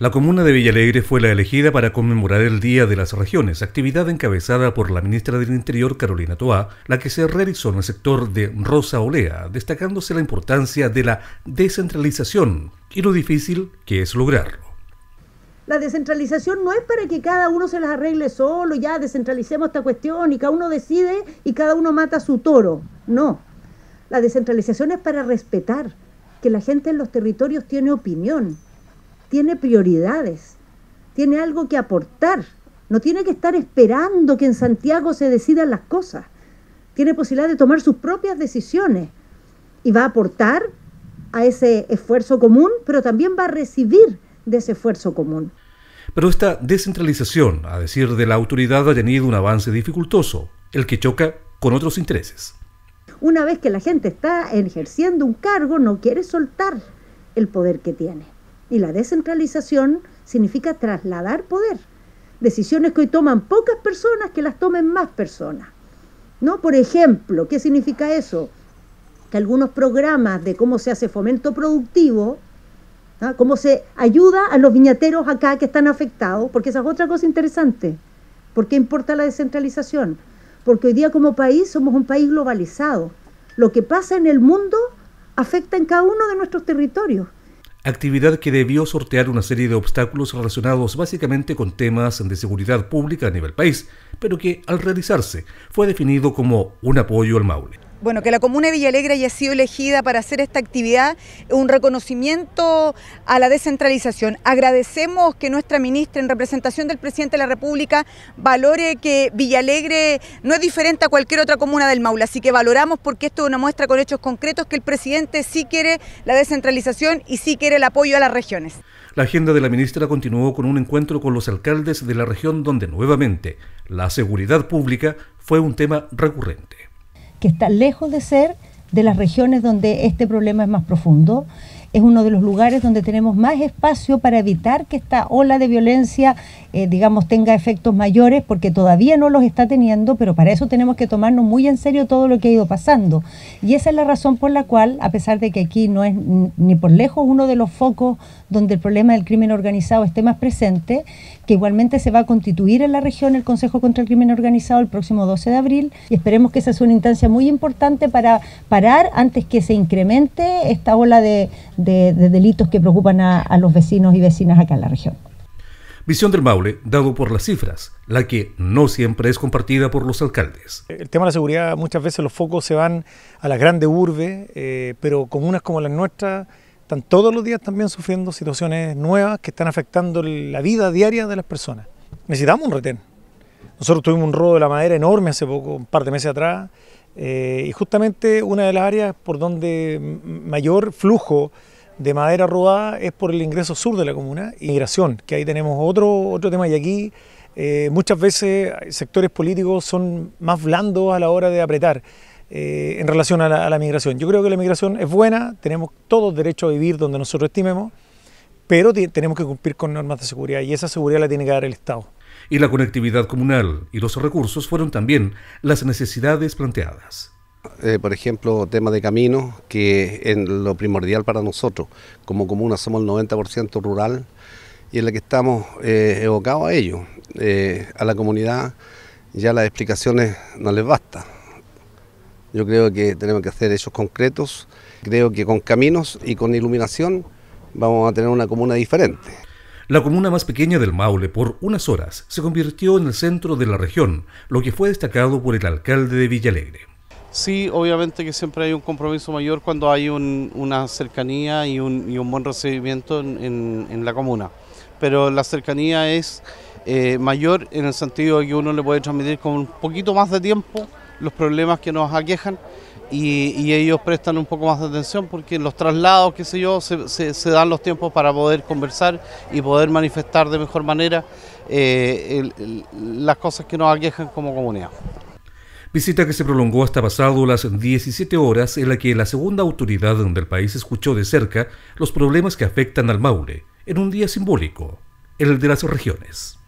La comuna de Villalegre fue la elegida para conmemorar el Día de las Regiones, actividad encabezada por la ministra del Interior Carolina Toá, la que se realizó en el sector de Rosa Olea, destacándose la importancia de la descentralización y lo difícil que es lograrlo. La descentralización no es para que cada uno se las arregle solo, ya descentralicemos esta cuestión y cada uno decide y cada uno mata su toro. No. La descentralización es para respetar que la gente en los territorios tiene opinión, tiene prioridades, tiene algo que aportar, no tiene que estar esperando que en Santiago se decidan las cosas, tiene posibilidad de tomar sus propias decisiones y va a aportar a ese esfuerzo común, pero también va a recibir de ese esfuerzo común. Pero esta descentralización, a decir de la autoridad, ha tenido un avance dificultoso, el que choca con otros intereses. Una vez que la gente está ejerciendo un cargo, no quiere soltar el poder que tiene. Y la descentralización significa trasladar poder. Decisiones que hoy toman pocas personas, que las tomen más personas. ¿No? Por ejemplo, ¿qué significa eso? Que algunos programas de cómo se hace fomento productivo, cómo se ayuda a los viñateros acá que están afectados, porque esa es otra cosa interesante. ¿Por qué importa la descentralización? Porque hoy día como país somos un país globalizado. Lo que pasa en el mundo afecta en cada uno de nuestros territorios actividad que debió sortear una serie de obstáculos relacionados básicamente con temas de seguridad pública a nivel país, pero que al realizarse fue definido como un apoyo al Maule. Bueno, que la comuna de Villalegre haya sido elegida para hacer esta actividad, un reconocimiento a la descentralización. Agradecemos que nuestra ministra, en representación del presidente de la República, valore que Villalegre no es diferente a cualquier otra comuna del Maule, así que valoramos porque esto es una muestra con hechos concretos que el presidente sí quiere la descentralización y sí quiere el apoyo a las regiones. La agenda de la ministra continuó con un encuentro con los alcaldes de la región donde nuevamente la seguridad pública fue un tema recurrente que está lejos de ser de las regiones donde este problema es más profundo es uno de los lugares donde tenemos más espacio para evitar que esta ola de violencia, eh, digamos, tenga efectos mayores, porque todavía no los está teniendo, pero para eso tenemos que tomarnos muy en serio todo lo que ha ido pasando. Y esa es la razón por la cual, a pesar de que aquí no es ni por lejos uno de los focos donde el problema del crimen organizado esté más presente, que igualmente se va a constituir en la región el Consejo contra el Crimen Organizado el próximo 12 de abril y esperemos que esa sea una instancia muy importante para parar antes que se incremente esta ola de, de, delitos que preocupan a, los vecinos y vecinas acá en la región. Visión del Maule, dado por las cifras, la que no siempre es compartida por los alcaldes. El tema de la seguridad, muchas veces los focos se van a las grandes urbes, eh, pero comunas como las nuestras están todos los días también sufriendo situaciones nuevas que están afectando la vida diaria de las personas. Necesitamos un retén. Nosotros tuvimos un robo de la madera enorme hace poco, un par de meses atrás, eh, y justamente una de las áreas por donde mayor flujo de madera rodada es por el ingreso sur de la comuna, inmigración, que ahí tenemos otro, otro tema y aquí eh, muchas veces sectores políticos son más blandos a la hora de apretar eh, en relación a la, migración. Yo creo que la migración es buena, tenemos todos derecho a vivir donde nosotros estimemos, pero tenemos que cumplir con normas de seguridad y esa seguridad la tiene que dar el Estado y la conectividad comunal y los recursos fueron también las necesidades planteadas. Eh, por ejemplo, tema de caminos, que es lo primordial para nosotros. Como comuna somos el 90% rural y en la que estamos eh, evocados a ello. Eh, a la comunidad ya las explicaciones no les basta. Yo creo que tenemos que hacer hechos concretos. Creo que con caminos y con iluminación vamos a tener una comuna diferente. La comuna más pequeña del Maule por unas horas se convirtió en el centro de la región, lo que fue destacado por el alcalde de Villalegre. Sí, obviamente que siempre hay un compromiso mayor cuando hay una cercanía y un, buen recibimiento en, la comuna. Pero la cercanía es eh, mayor en el sentido de que uno le puede transmitir con un poquito más de tiempo los problemas que nos aquejan y, ellos prestan un poco más de atención porque en los traslados, qué sé yo, se, dan los tiempos para poder conversar y poder manifestar de mejor manera eh, las cosas que nos aquejan como comunidad. Visita que se prolongó hasta pasado las 17 horas en la que la segunda autoridad del país escuchó de cerca los problemas que afectan al Maule en un día simbólico, el de las regiones.